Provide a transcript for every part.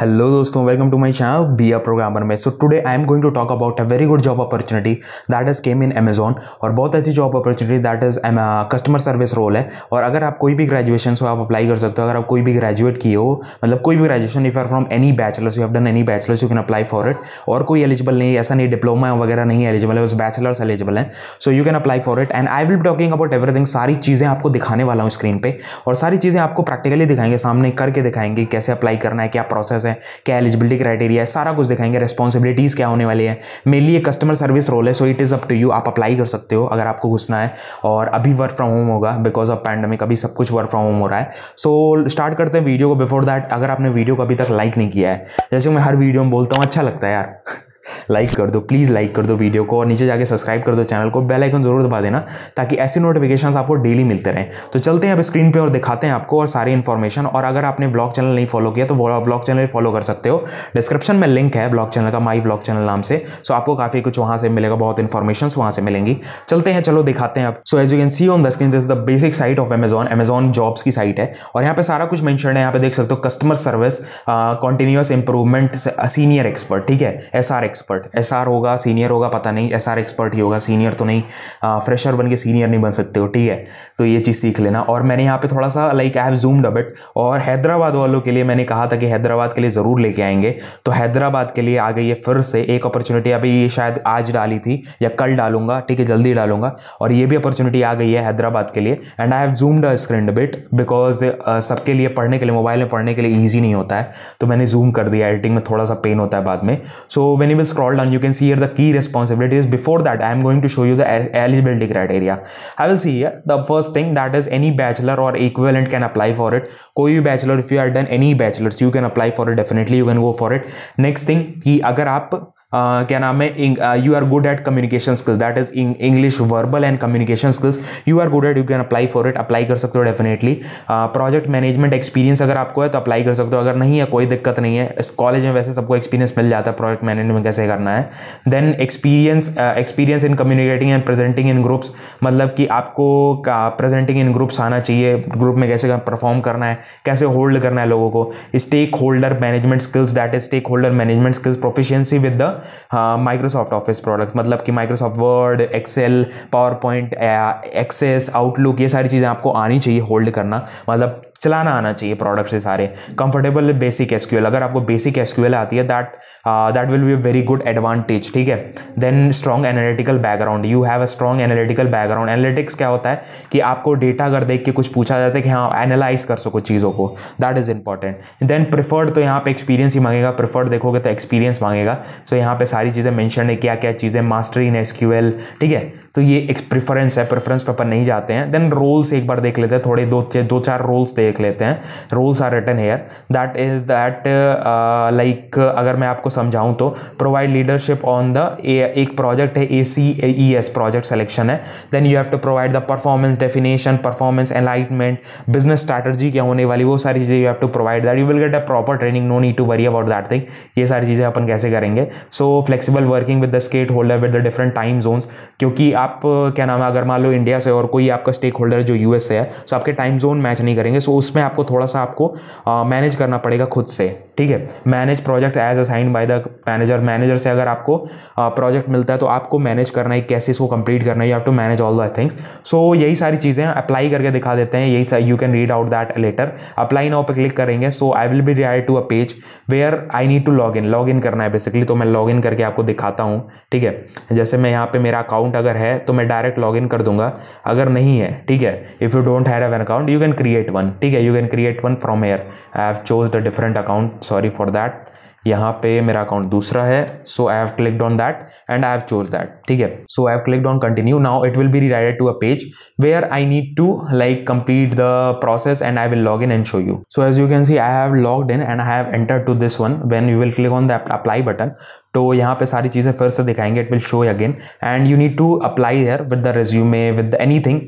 Hello दोस्तों welcome to my channel be a programmer में so today I am going to talk about a very good job opportunity that is came in Amazon और बहुत अच्छी job opportunity that is customer service role है और अगर आप कोई भी ग्रेजुएशन हो आप अप्लाई कर सकते हो अगर आप कोई भी ग्रेजुएट किए हो मतलब कोई भी graduation if are from any bachelors you have done any bachelors you can apply for it और कोई एलिजिबल नहीं ऐसा नहीं डिप्लोमा वगैरह नहीं एलिजिबल है बस बैचलर्स एलिजिबल है so you can apply for it and I will talking about everything सारी चीज़ें आपको दिखाने वाला हूँ स्क्रीन पर और सारी चीज़ें आपको प्रैक्टिकली दिखाएंगे सामने करके दिखाएंगे कैसे अप्लाई करना है क्या प्रोसेस प्रोसेस है क्या एलिजिबिलिटी क्राइटेरिया है सारा कुछ दिखाएंगे रिस्पॉन्सिबिलिटीज़ क्या होने वाली है मेनली ये कस्टमर सर्विस रोल है so it is up to you आप अप्लाई कर सकते हो अगर आपको घुसना है और अभी वर्क फ्रॉम होम होगा बिकॉज ऑफ पैंडमिक अभी सब कुछ वर्क फ्रॉम होम हो रहा है सो so, स्टार्ट करते हैं वीडियो को बिफोर दैट अगर आपने वीडियो को अभी तक लाइक नहीं किया है जैसे मैं हर वीडियो में बोलता हूँ अच्छा लगता है यार लाइक कर दो प्लीज़ लाइक कर दो वीडियो को और नीचे जाके सब्सक्राइब कर दो चैनल को बेल आइकन जरूर दबा देना ताकि ऐसे नोटिफिकेशन आपको डेली मिलते रहें तो चलते हैं अब स्क्रीन पे और दिखाते हैं आपको और सारी इन्फॉर्मेशन और अगर आपने ब्लॉग चैनल नहीं फॉलो किया तो ब्लॉग चैनल फॉलो कर सकते हो डिस्क्रिप्शन में लिंक है ब्लॉग चैनल का माई ब्लॉग चैनल नाम से सो आपको काफ़ी कुछ वहाँ से मिलेगा बहुत इन्फॉर्मेशन वहाँ से मिलेंगी चलते हैं चलो दिखाते हैं आप so as you can see on the screen this the basic site of Amazon Amazon jobs की साइट है और यहाँ पे सारा कुछ मैंशन है यहाँ पे देख सकते हो customer service continuous improvement senior expert ठीक है एस आर एक्सपर्ट एस होगा सीनियर होगा पता नहीं एस एक्सपर्ट ही होगा सीनियर तो नहीं आ, फ्रेशर बन के सीनियर नहीं बन सकते हो ठीक है तो ये चीज़ सीख लेना और मैंने यहाँ पे थोड़ा सा लाइक आई हैव जूम्ड अब इट और हैदराबाद वालों के लिए मैंने कहा था कि हैदराबाद के लिए ज़रूर लेके आएंगे तो हैदराबाद के लिए आ गई है फिर से एक अपॉर्चुनिटी अभी ये शायद आज डाली थी या कल डालूंगा ठीक है जल्दी डालूंगा और ये भी अपॉर्चुनिटी आ गई है हैदराबाद के लिए and I have zoomed a screen bit because सबके लिए पढ़ने के लिए मोबाइल में पढ़ने के लिए ईजी नहीं होता है तो मैंने जूम कर दिया एडिटिंग में थोड़ा सा पेन होता है बाद में so when will scroll down, you can see here the key responsibilities. Before that, I am going to show you the eligibility criteria. I will see here the first thing that is any bachelor or equivalent can apply for it. कोई bachelor if you have done any bachelor's you can apply for it definitely you can go for it. Next thing he. अगर आप क्या नाम है you are good at communication skills that is English verbal and communication skills you are good at you can apply for it apply कर सकते हो definitely project management experience अगर आपको है तो अप्लाई कर सकते हो अगर नहीं है कोई दिक्कत नहीं है इस कॉलेज में वैसे सबको एक्सपीरियंस मिल जाता है प्रोजेक्ट मैनेजमेंट कैसे करना है then experience experience in communicating and presenting in groups मतलब कि आपको प्रेजेंटिंग इन ग्रुप्स आना चाहिए ग्रुप में कैसे परफॉर्म करना है कैसे होल्ड करना है लोगों को stake holder management skills that is stake holder management skills proficiency with the Microsoft Office product मतलब कि Microsoft Word Excel PowerPoint Access Outlook ये सारी चीज़ें आपको आनी चाहिए होल्ड करना मतलब चलाना आना चाहिए प्रोडक्ट से सारे कंफर्टेबल बेसिक एसक्यूएल अगर आपको बेसिक एसक्यूएल आती है that that will be very good advantage ठीक है then strong analytical background you have a strong analytical background analytics क्या होता है कि आपको डेटा अगर देख के कुछ पूछा जाता है कि हाँ एनालाइज कर सको चीज़ों को that is important then preferred तो यहाँ पे एक्सपीरियंस ही मांगेगा प्रिफर्ड देखोगे तो एक्सपीरियंस मांगेगा सो so, यहाँ पे सारी चीज़ें मैंशन है क्या क्या चीज़ें मास्टर इन एस ठीक है तो ये एक प्रिफरेंस है प्रेफरेंस पेपर नहीं जाते हैं देन रोल्स एक बार देख लेते हैं थोड़े दो दो चार रोल्स दे देख लेते हैं rules are written here that is that like अगर मैं आपको समझाऊं तो प्रोवाइड लीडरशिप ऑन द एक प्रोजेक्ट है A C E S project selection है then you have to provide the performance definition performance enlightenment business strategy क्या होने वाली वो सारी चीज़ें you have to provide that you will get a proper training no need to worry about that thing ये सारी चीज़ें अपन कैसे करेंगे so flexible working with the stake holder with the different time zones क्योंकि आप क्या नाम है अगर मान लो इंडिया से और कोई आपका स्टेक होल्डर जो यूएस से है सो आपके टाइम जोन मैच नहीं करेंगे सो उसमें आपको थोड़ा सा आपको मैनेज करना पड़ेगा खुद से ठीक है manage project as assigned by the manager manager से अगर आपको प्रोजेक्ट मिलता है तो आपको मैनेज करना है कैसे इसको कंप्लीट करना है you have to manage all the things so यही सारी चीज़ें अप्लाई करके दिखा देते हैं यही you can read out that letter apply now पर क्लिक करेंगे so I will be rid to a page where I need to log in log in करना है बेसिकली तो मैं लॉग इन करके आपको दिखाता हूँ ठीक है जैसे मैं यहाँ पे मेरा अकाउंट अगर है तो मैं डायरेक्ट लॉग इन कर दूंगा अगर नहीं है ठीक है if you don't have an account you can create one ठीक ठीक है you can create one from here I have chose the different account sorry for that यहाँ पे मेरा अकाउंट दूसरा है so I have clicked on that and I have chose that ठीक है so I have clicked on continue now it will be रिडाइडेड to a page where I need to like complete the process and I will log in and show you so as you can see I have logged in and I have enter to this one when you will click on the apply button तो यहाँ पे सारी चीज़ें फिर से दिखाएंगे it will show again and you need to apply here with the resume with any thing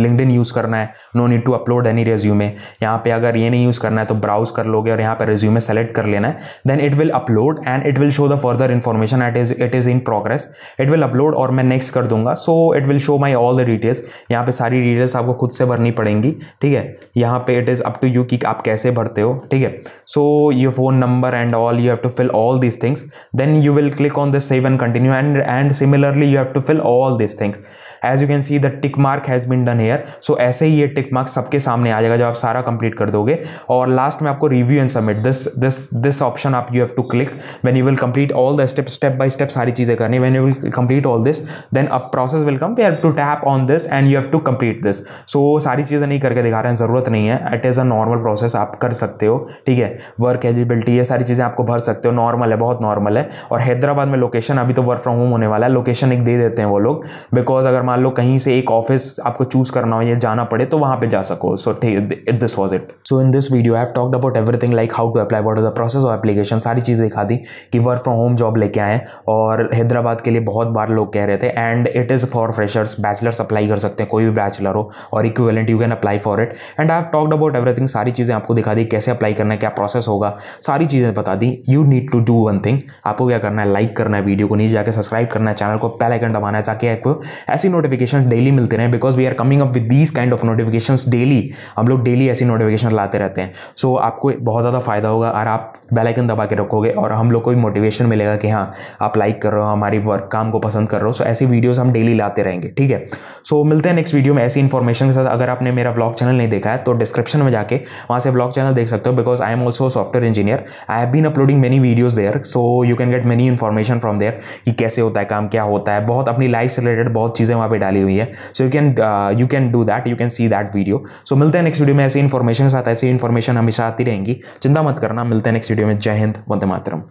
linked use करना है no need to upload any resume यहाँ पे अगर ये नहीं यूज़ करना है तो ब्राउज कर लोगे और यहाँ पे रेज्यूमे सेलेक्ट कर लेना है then it will upload and it will show the further information at is it is in progress it will upload और मैं नेक्स्ट कर दूंगा so it will show my all the details यहाँ पर सारी डिटेल्स आपको खुद से भरनी पड़ेंगी ठीक है यहाँ पे it is up to you कि आप कैसे भरते हो ठीक है so your phone number and all you have to fill all these things then you will click on the save and continue and and similarly you have to fill all these things as you can see the tick mark has been done here so ऐसे ही ये tick mark सबके सामने आ जाएगा जब आप सारा complete कर दोगे और लास्ट में आपको review and submit this this this option आप you have to click when you will complete all the step step by step सारी चीज़ें करनी when you will complete all this then a process will come have to tap on this and you have to complete this so सारी चीज़ें नहीं करके दिखा रहे हैं ज़रूरत नहीं है it is a normal process आप कर सकते हो ठीक है वर्क एलिजिबिलिटी ये सारी चीज़ें आपको भर सकते हो नॉर्मल है बहुत नॉर्मल है और हैदराबाद में लोकेशन अभी तो वर्क फ्रॉम होम होने वाला है लोकेशन एक दे देते हैं वो लोग बिकॉज अगर मान लो कहीं से एक ऑफिस आपको चूज करना हो या जाना पड़े तो वहां पे जा सको so this was it so in this video I have talked about everything like how to apply what is the process of application सारी चीज़ें दिखा दी कि वर्क फ्रॉम होम जॉब लेके आए और हैदराबाद के लिए बहुत बार लोग कह रहे थे and it is for freshers bachelors apply कर सकते हैं कोई भी बैचलर हो और equivalent you can apply for it and I have talked about everything सारी चीज़ें आपको दिखा दी कैसे अप्लाई करना है क्या प्रोसेस होगा सारी चीज़ें बता दी you need to do one thing आपको क्या करना है लाइक करना है वीडियो को नीचे जाकर सब्सक्राइब करना है चैनल को पहले आइकन दबाना है ताकि आपको ऐसी नोटिफिकेशन डेली मिलते रहे because we are coming up with these kind of notification daily हम लोग डेली ऐसी नोटिफिकेशन लाते रहते हैं सो so, आपको बहुत ज़्यादा फायदा होगा और आप बेलाइकन दबा के रखोगे और हम लोग को भी मोटिवेशन मिलेगा कि हाँ आप लाइक कर रहे हो हमारी वर्क काम को पसंद कर रहे हो सो so, ऐसी वीडियोज़ हम डेली लाते रहेंगे ठीक है सो so, मिलते हैं नेक्स्ट वीडियो में ऐसी इन्फॉर्मेशन के साथ अगर आपने मेरा ब्लॉग चैनल नहीं देखा है तो डिस्क्रिप्शन में जाकर वहाँ से ब्लॉग चैनल देख सकते हो because I am also software engineer I have been uploading many videos there so you can get many information from there कि कैसे होता है काम क्या होता है बहुत अपनी लाइफ से रिलेटेड बहुत चीज़ें वहाँ पे डाली हुई है so you can you can do that you can see that video so मिलते हैं नेक्स्ट वीडियो में ऐसी इन्फॉर्मेशन के साथ ऐसी इन्फॉर्मेशन हमेशा आती रहेंगी चिंता मत करना मिलते हैं नेक्स्ट वीडियो में जय हिंद वंदे मातरम